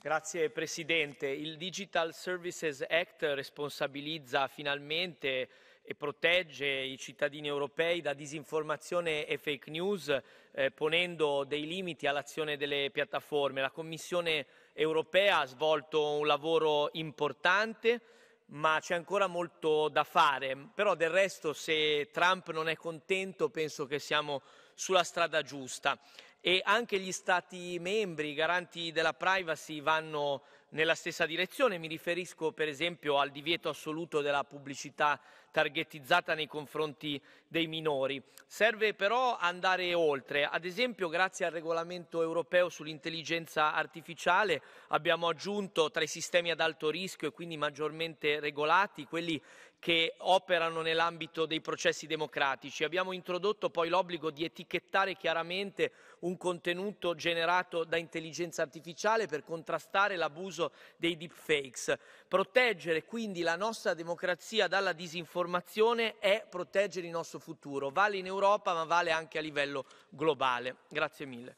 Grazie Presidente. Il Digital Services Act responsabilizza finalmente e protegge i cittadini europei da disinformazione e fake news eh, ponendo dei limiti all'azione delle piattaforme. La Commissione europea ha svolto un lavoro importante ma c'è ancora molto da fare. Però del resto se Trump non è contento penso che siamo sulla strada giusta e anche gli Stati membri, garanti della privacy, vanno nella stessa direzione. Mi riferisco per esempio al divieto assoluto della pubblicità targetizzata nei confronti dei minori. Serve però andare oltre. Ad esempio, grazie al regolamento europeo sull'intelligenza artificiale abbiamo aggiunto tra i sistemi ad alto rischio e quindi maggiormente regolati quelli che operano nell'ambito dei processi democratici. Abbiamo introdotto poi l'obbligo di etichettare chiaramente un contenuto generato da intelligenza artificiale per contrastare l'abuso dall'uso dei deepfakes. Proteggere quindi la nostra democrazia dalla disinformazione è proteggere il nostro futuro. Vale in Europa ma vale anche a livello globale. Grazie mille.